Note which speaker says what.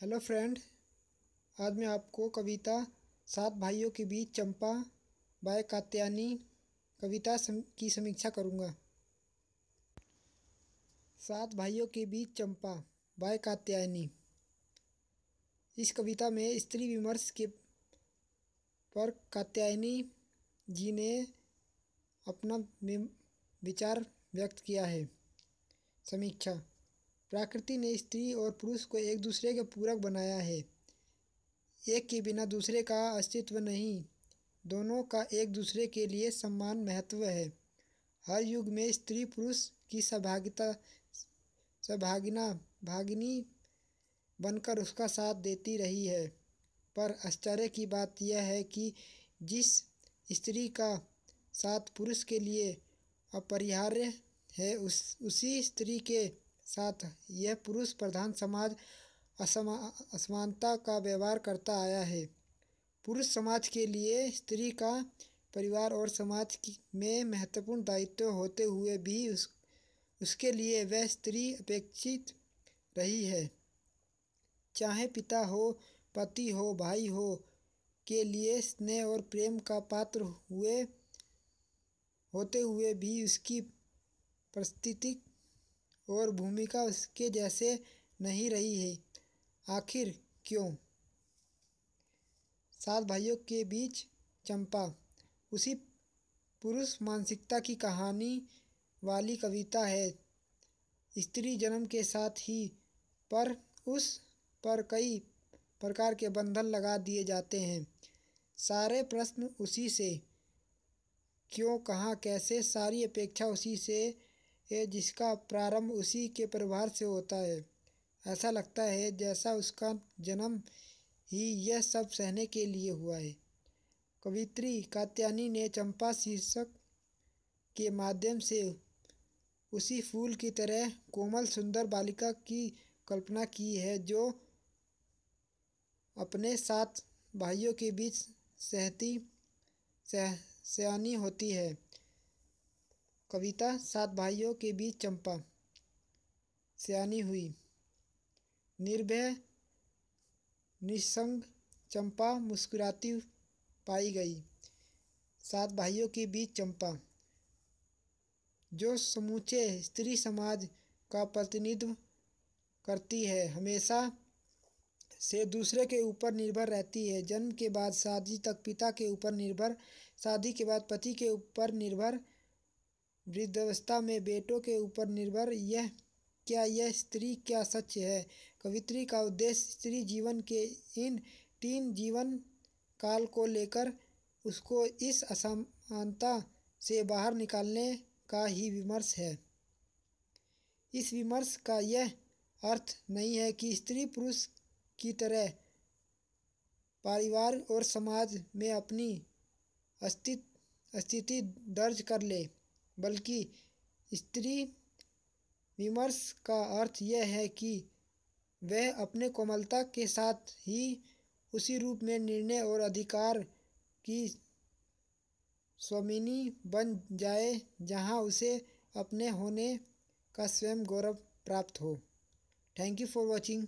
Speaker 1: hello friend आज मैं आपको कविता सात भाइयों के बीच चंपा बाय कात्यानी कविता सम, की समीक्षा करूँगा सात भाइयों के बीच चंपा बाय कात्यायनी इस कविता में स्त्री विमर्श के पर कात्यायनी जी ने अपना विचार व्यक्त किया है समीक्षा प्रकृति ने स्त्री और पुरुष को एक दूसरे के पूरक बनाया है एक के बिना दूसरे का अस्तित्व नहीं दोनों का एक दूसरे के लिए सम्मान महत्व है हर युग में स्त्री पुरुष की सहभागिता सहभागिना भागिनी बनकर उसका साथ देती रही है पर आश्चर्य की बात यह है कि जिस स्त्री का साथ पुरुष के लिए अपरिहार्य है उस उसी स्त्री के साथ यह पुरुष प्रधान समाज असमा असमानता का व्यवहार करता आया है पुरुष समाज के लिए स्त्री का परिवार और समाज में महत्वपूर्ण दायित्व होते हुए भी उस उसके लिए वह स्त्री अपेक्षित रही है चाहे पिता हो पति हो भाई हो के लिए स्नेह और प्रेम का पात्र हुए होते हुए भी उसकी परिस्थिति और भूमिका उसके जैसे नहीं रही है आखिर क्यों सात भाइयों के बीच चंपा उसी पुरुष मानसिकता की कहानी वाली कविता है स्त्री जन्म के साथ ही पर उस पर कई प्रकार के बंधन लगा दिए जाते हैं सारे प्रश्न उसी से क्यों कहाँ कैसे सारी अपेक्षा उसी से है जिसका प्रारंभ उसी के परिवार से होता है ऐसा लगता है जैसा उसका जन्म ही यह सब सहने के लिए हुआ है कवित्री कात्यानी ने चंपा शीर्षक के माध्यम से उसी फूल की तरह कोमल सुंदर बालिका की कल्पना की है जो अपने साथ भाइयों के बीच सहती सह सयानी होती है कविता सात भाइयों के बीच चंपा सयानी हुई निर्भय निसंग चंपा मुस्कुराती पाई गई सात भाइयों के बीच चंपा जो समूचे स्त्री समाज का प्रतिनिधित्व करती है हमेशा से दूसरे के ऊपर निर्भर रहती है जन्म के बाद शादी तक पिता के ऊपर निर्भर शादी के बाद पति के ऊपर निर्भर वृद्धावस्था में बेटों के ऊपर निर्भर यह क्या यह स्त्री क्या सच है कवित्री का उद्देश्य स्त्री जीवन के इन तीन जीवन काल को लेकर उसको इस असमानता से बाहर निकालने का ही विमर्श है इस विमर्श का यह अर्थ नहीं है कि स्त्री पुरुष की तरह परिवार और समाज में अपनी अस्तित्व स्थिति दर्ज कर ले बल्कि स्त्री विमर्श का अर्थ यह है कि वह अपने कोमलता के साथ ही उसी रूप में निर्णय और अधिकार की स्वामिनी बन जाए जहां उसे अपने होने का स्वयं गौरव प्राप्त हो थैंक यू फॉर वॉचिंग